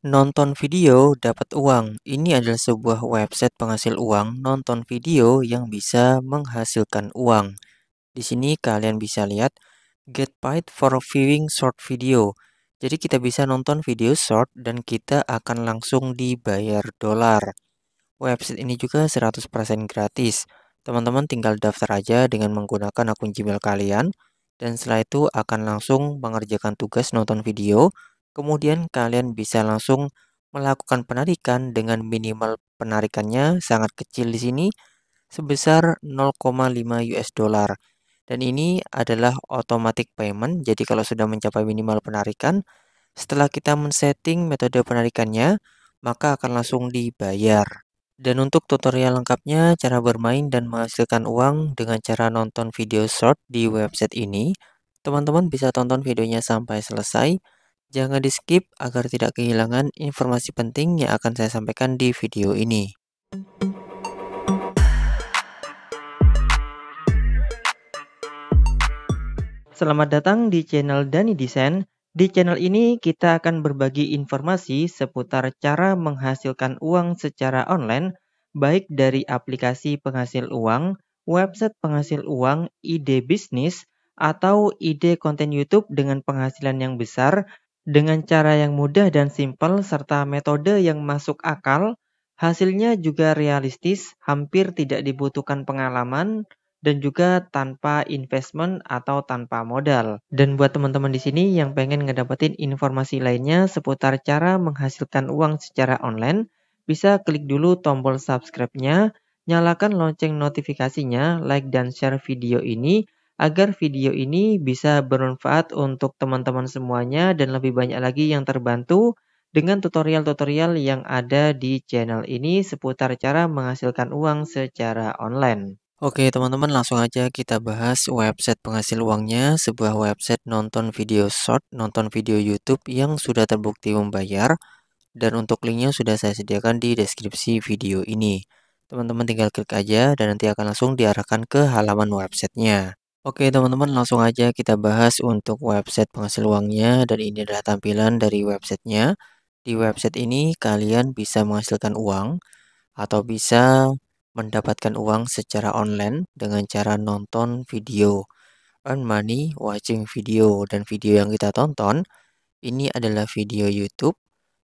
Nonton video dapat uang. Ini adalah sebuah website penghasil uang nonton video yang bisa menghasilkan uang. Di sini kalian bisa lihat get paid for viewing short video. Jadi kita bisa nonton video short dan kita akan langsung dibayar dolar. Website ini juga 100% gratis. Teman-teman tinggal daftar aja dengan menggunakan akun Gmail kalian dan setelah itu akan langsung mengerjakan tugas nonton video Kemudian kalian bisa langsung melakukan penarikan dengan minimal penarikannya sangat kecil di sini sebesar 0,5 US dollar. Dan ini adalah automatic payment. Jadi kalau sudah mencapai minimal penarikan, setelah kita men-setting metode penarikannya, maka akan langsung dibayar. Dan untuk tutorial lengkapnya, cara bermain dan menghasilkan uang dengan cara nonton video short di website ini, teman-teman bisa tonton videonya sampai selesai. Jangan di-skip agar tidak kehilangan informasi penting yang akan saya sampaikan di video ini. Selamat datang di channel Dani Desain. Di channel ini kita akan berbagi informasi seputar cara menghasilkan uang secara online, baik dari aplikasi penghasil uang, website penghasil uang, ide bisnis, atau ide konten YouTube dengan penghasilan yang besar dengan cara yang mudah dan simpel serta metode yang masuk akal, hasilnya juga realistis, hampir tidak dibutuhkan pengalaman, dan juga tanpa investment atau tanpa modal. Dan buat teman-teman di sini yang pengen ngedapetin informasi lainnya seputar cara menghasilkan uang secara online, bisa klik dulu tombol subscribe-nya, nyalakan lonceng notifikasinya, like dan share video ini, agar video ini bisa bermanfaat untuk teman-teman semuanya dan lebih banyak lagi yang terbantu dengan tutorial-tutorial yang ada di channel ini seputar cara menghasilkan uang secara online. Oke teman-teman langsung aja kita bahas website penghasil uangnya sebuah website nonton video short, nonton video YouTube yang sudah terbukti membayar dan untuk linknya sudah saya sediakan di deskripsi video ini. Teman-teman tinggal klik aja dan nanti akan langsung diarahkan ke halaman websitenya. Oke teman-teman langsung aja kita bahas untuk website penghasil uangnya dan ini adalah tampilan dari websitenya. Di website ini kalian bisa menghasilkan uang atau bisa mendapatkan uang secara online dengan cara nonton video. Earn money watching video dan video yang kita tonton ini adalah video YouTube.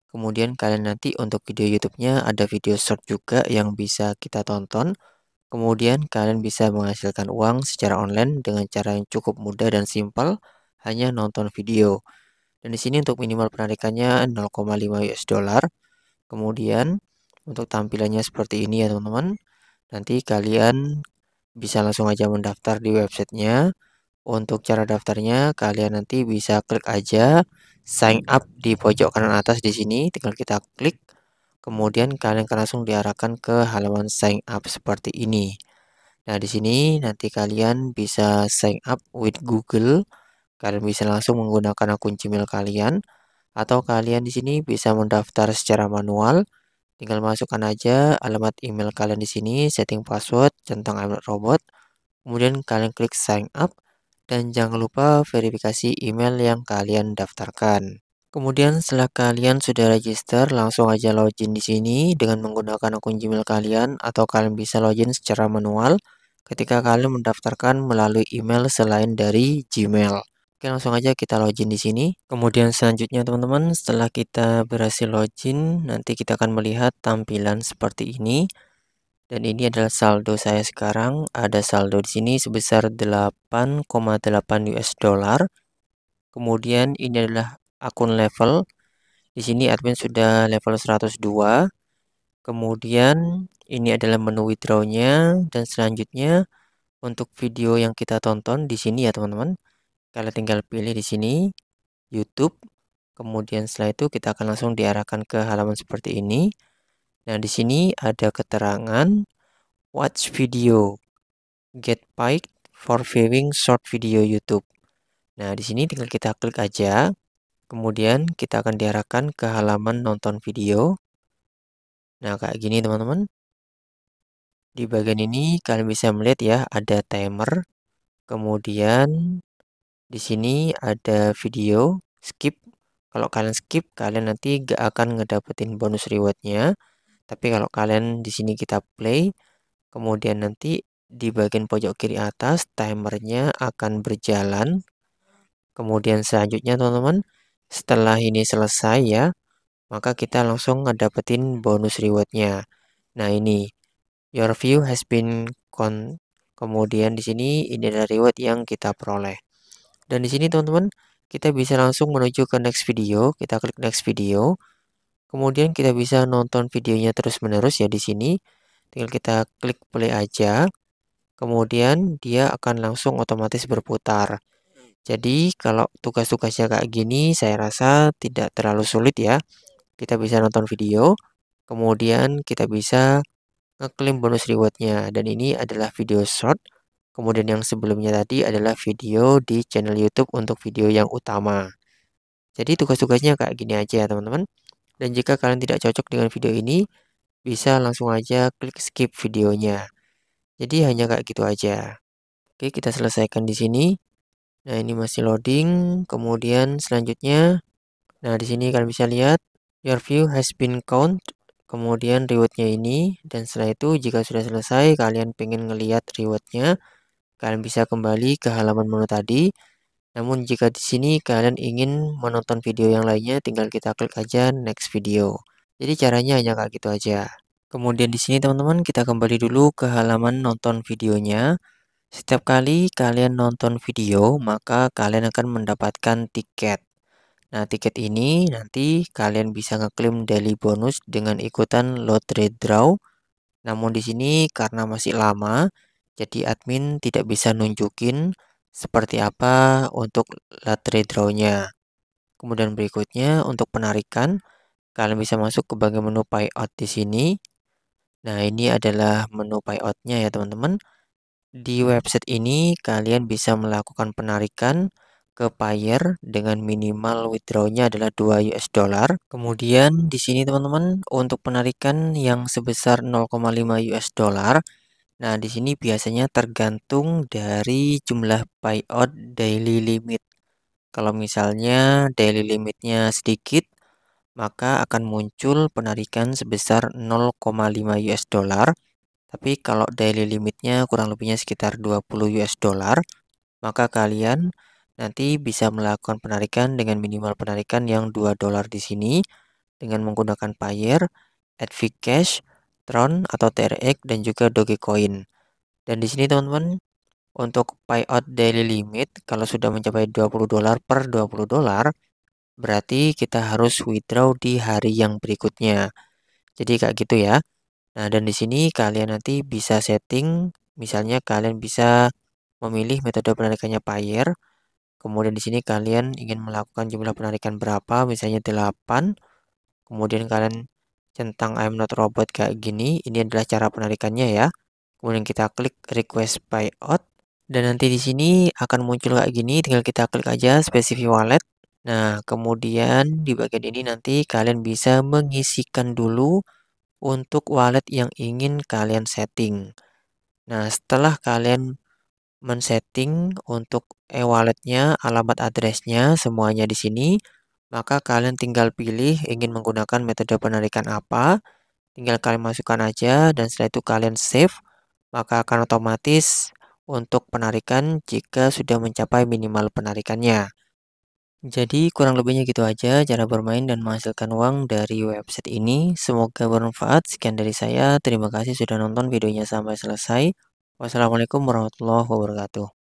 Kemudian kalian nanti untuk video YouTube-nya ada video short juga yang bisa kita tonton. Kemudian kalian bisa menghasilkan uang secara online dengan cara yang cukup mudah dan simpel, hanya nonton video. Dan di sini untuk minimal penarikannya 0,5 US dollar. Kemudian untuk tampilannya seperti ini ya teman-teman. Nanti kalian bisa langsung aja mendaftar di websitenya. Untuk cara daftarnya kalian nanti bisa klik aja sign up di pojok kanan atas di sini. Tinggal kita klik. Kemudian kalian akan langsung diarahkan ke halaman sign up seperti ini. Nah, di sini nanti kalian bisa sign up with Google. Kalian bisa langsung menggunakan akun Gmail kalian atau kalian di sini bisa mendaftar secara manual. Tinggal masukkan aja alamat email kalian di sini, setting password, centang alamat robot. Kemudian kalian klik sign up dan jangan lupa verifikasi email yang kalian daftarkan. Kemudian setelah kalian sudah register, langsung aja login di sini dengan menggunakan akun Gmail kalian atau kalian bisa login secara manual ketika kalian mendaftarkan melalui email selain dari Gmail. Oke, langsung aja kita login di sini. Kemudian selanjutnya teman-teman, setelah kita berhasil login, nanti kita akan melihat tampilan seperti ini. Dan ini adalah saldo saya sekarang. Ada saldo di sini sebesar 8,8 US dollar. Kemudian ini adalah akun level. Di sini admin sudah level 102. Kemudian ini adalah menu withdraw-nya dan selanjutnya untuk video yang kita tonton di sini ya teman-teman. Kalian tinggal pilih di sini YouTube. Kemudian setelah itu kita akan langsung diarahkan ke halaman seperti ini. Nah, di sini ada keterangan watch video get paid for viewing short video YouTube. Nah, di sini tinggal kita klik aja. Kemudian kita akan diarahkan ke halaman nonton video. Nah, kayak gini teman-teman. Di bagian ini kalian bisa melihat ya ada timer. Kemudian di sini ada video skip. Kalau kalian skip, kalian nanti gak akan ngedapetin bonus rewardnya. Tapi kalau kalian di sini kita play, kemudian nanti di bagian pojok kiri atas timernya akan berjalan. Kemudian selanjutnya teman-teman, setelah ini selesai ya, maka kita langsung ngedapetin bonus rewardnya. Nah ini, your view has been con kemudian di sini ini adalah reward yang kita peroleh. Dan di sini teman-teman, kita bisa langsung menuju ke next video, kita klik next video. Kemudian kita bisa nonton videonya terus-menerus ya di sini. Tinggal kita klik play aja. Kemudian dia akan langsung otomatis berputar. Jadi kalau tugas-tugasnya kayak gini saya rasa tidak terlalu sulit ya. Kita bisa nonton video, kemudian kita bisa ngeklaim bonus rewardnya dan ini adalah video short. Kemudian yang sebelumnya tadi adalah video di channel YouTube untuk video yang utama. Jadi tugas-tugasnya kayak gini aja ya teman-teman. Dan jika kalian tidak cocok dengan video ini, bisa langsung aja klik skip videonya. Jadi hanya kayak gitu aja. Oke, kita selesaikan di sini. Nah, ini masih loading. Kemudian selanjutnya, nah di sini kalian bisa lihat your view has been count. Kemudian rewardnya ini dan setelah itu jika sudah selesai kalian pengen ngelihat rewardnya, kalian bisa kembali ke halaman menu tadi. Namun jika di sini kalian ingin menonton video yang lainnya, tinggal kita klik aja next video. Jadi caranya hanya kayak gitu aja. Kemudian di sini teman-teman kita kembali dulu ke halaman nonton videonya. Setiap kali kalian nonton video, maka kalian akan mendapatkan tiket. Nah, tiket ini nanti kalian bisa ngeklaim daily bonus dengan ikutan lotre draw. Namun di sini karena masih lama, jadi admin tidak bisa nunjukin seperti apa untuk lotre draw-nya. Kemudian berikutnya untuk penarikan, kalian bisa masuk ke bagian menu payout di sini. Nah, ini adalah menu payout-nya ya, teman-teman. Di website ini kalian bisa melakukan penarikan ke payer dengan minimal withdrawnya adalah 2 US dollar. Kemudian di sini teman-teman untuk penarikan yang sebesar 0,5 US dollar. Nah, di sini biasanya tergantung dari jumlah payout daily limit. Kalau misalnya daily limitnya sedikit, maka akan muncul penarikan sebesar 0,5 US dollar tapi kalau daily limitnya kurang lebihnya sekitar 20 US dollar, maka kalian nanti bisa melakukan penarikan dengan minimal penarikan yang 2 dolar di sini dengan menggunakan Payer, advik Cash, Tron atau TRX dan juga Dogecoin. Dan di sini teman-teman untuk payout daily limit kalau sudah mencapai 20 dolar per 20 dolar berarti kita harus withdraw di hari yang berikutnya. Jadi kayak gitu ya. Nah, dan di sini kalian nanti bisa setting, misalnya kalian bisa memilih metode penarikannya payer. Kemudian di sini kalian ingin melakukan jumlah penarikan berapa, misalnya 8. Kemudian kalian centang I'm not robot kayak gini. Ini adalah cara penarikannya ya. Kemudian kita klik request payout dan nanti di sini akan muncul kayak gini, tinggal kita klik aja specific wallet. Nah, kemudian di bagian ini nanti kalian bisa mengisikan dulu untuk wallet yang ingin kalian setting. Nah, setelah kalian men-setting untuk e-walletnya, alamat addressnya, semuanya di sini, maka kalian tinggal pilih ingin menggunakan metode penarikan apa, tinggal kalian masukkan aja, dan setelah itu kalian save, maka akan otomatis untuk penarikan jika sudah mencapai minimal penarikannya. Jadi kurang lebihnya gitu aja cara bermain dan menghasilkan uang dari website ini. Semoga bermanfaat. Sekian dari saya. Terima kasih sudah nonton videonya sampai selesai. Wassalamualaikum warahmatullahi wabarakatuh.